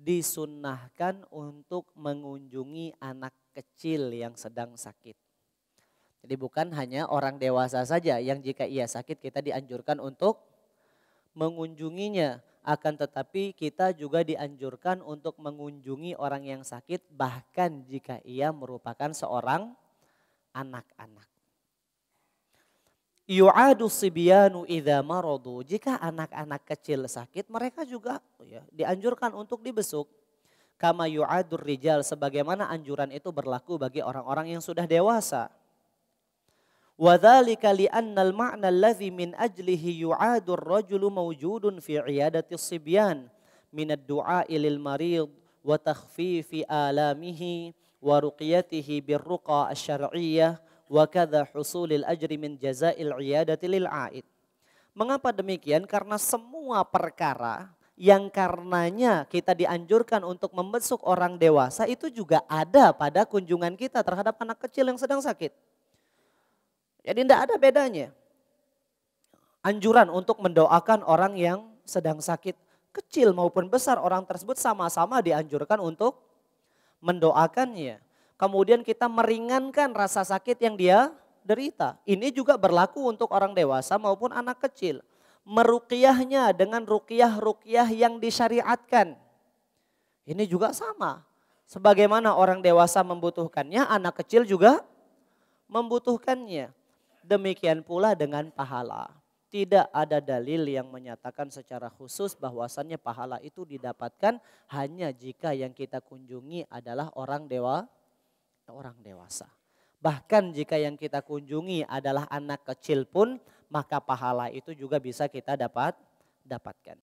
disunnahkan untuk mengunjungi anak kecil yang sedang sakit. Jadi bukan hanya orang dewasa saja yang jika ia sakit kita dianjurkan untuk mengunjunginya. Akan tetapi kita juga dianjurkan untuk mengunjungi orang yang sakit bahkan jika ia merupakan seorang anak-anak. Yu'adu sibyanu idza maradu. Jika anak-anak kecil sakit, mereka juga oh ya, dianjurkan untuk dibesuk. Kama yu'adur rijal sebagaimana anjuran itu berlaku bagi orang-orang yang sudah dewasa. Wadhalika li'annal ma'na alladhi min ajlihi yu'adur rajulu mawjudun fi iyadati sibyan min ad-du'a lil marid wa takhfifi alamihi wa ruqyatihi birruqa asy-syar'iyyah wa husulil ajri min jazail iyadati lil aid. Mengapa demikian? Karena semua perkara yang karenanya kita dianjurkan untuk membesuk orang dewasa itu juga ada pada kunjungan kita terhadap anak kecil yang sedang sakit. Jadi tidak ada bedanya. Anjuran untuk mendoakan orang yang sedang sakit kecil maupun besar orang tersebut sama-sama dianjurkan untuk mendoakannya kemudian kita meringankan rasa sakit yang dia derita. Ini juga berlaku untuk orang dewasa maupun anak kecil. Merukiahnya dengan rukiah-rukiah yang disyariatkan. Ini juga sama. Sebagaimana orang dewasa membutuhkannya, anak kecil juga membutuhkannya. Demikian pula dengan pahala. Tidak ada dalil yang menyatakan secara khusus bahwasannya pahala itu didapatkan hanya jika yang kita kunjungi adalah orang dewasa orang dewasa. Bahkan jika yang kita kunjungi adalah anak kecil pun, maka pahala itu juga bisa kita dapat dapatkan.